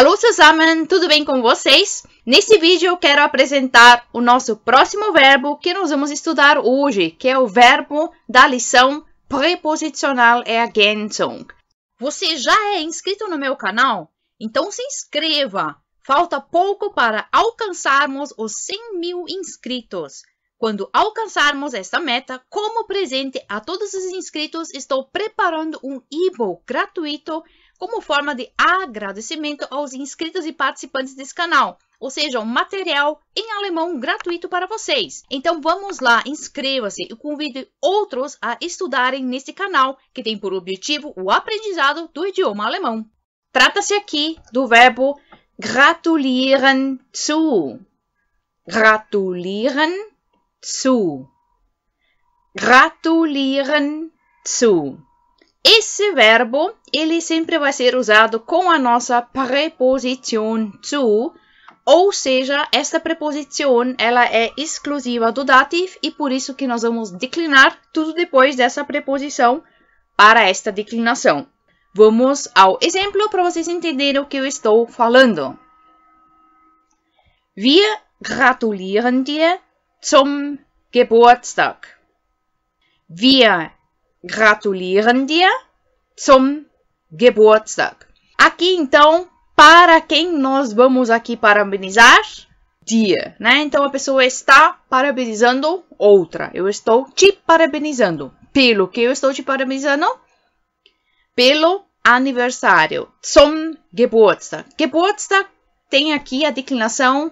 Alô, zusammen, tudo bem com vocês? Nesse vídeo eu quero apresentar o nosso próximo verbo que nós vamos estudar hoje, que é o verbo da lição preposicional é Ergänzung. Você já é inscrito no meu canal? Então se inscreva! Falta pouco para alcançarmos os 100 mil inscritos. Quando alcançarmos esta meta, como presente a todos os inscritos, estou preparando um e-book gratuito como forma de agradecimento aos inscritos e participantes desse canal. Ou seja, um material em alemão gratuito para vocês. Então vamos lá, inscreva-se e convide outros a estudarem neste canal, que tem por objetivo o aprendizado do idioma alemão. Trata-se aqui do verbo gratulieren zu. Gratulieren zu. Gratulieren zu. Esse verbo, ele sempre vai ser usado com a nossa preposição to, ou seja, esta preposição, ela é exclusiva do dativo e por isso que nós vamos declinar tudo depois dessa preposição para esta declinação. Vamos ao exemplo para vocês entenderem o que eu estou falando. Wir gratulieren dir zum Geburtstag. Wir gratulieren dir zum Geburtstag. Aqui então, para quem nós vamos aqui parabenizar? Dia, né? Então a pessoa está parabenizando outra. Eu estou te parabenizando. Pelo que eu estou te parabenizando? Pelo aniversário. Zum Geburtstag. Geburtstag tem aqui a declinação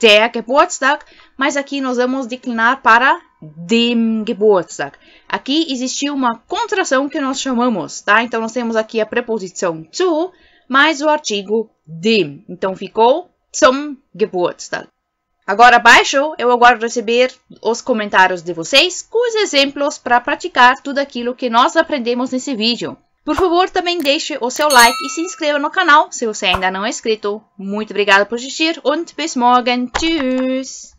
der Geburtstag, mas aqui nós vamos declinar para dem Geburtstag. Aqui existe uma contração que nós chamamos, tá? Então, nós temos aqui a preposição zu mais o artigo dem. Então, ficou zum Geburtstag. Agora abaixo eu aguardo receber os comentários de vocês com os exemplos para praticar tudo aquilo que nós aprendemos nesse vídeo. Por favor, também deixe o seu like e se inscreva no canal se você ainda não é inscrito. Muito obrigada por assistir und bis morgen. Tschüss!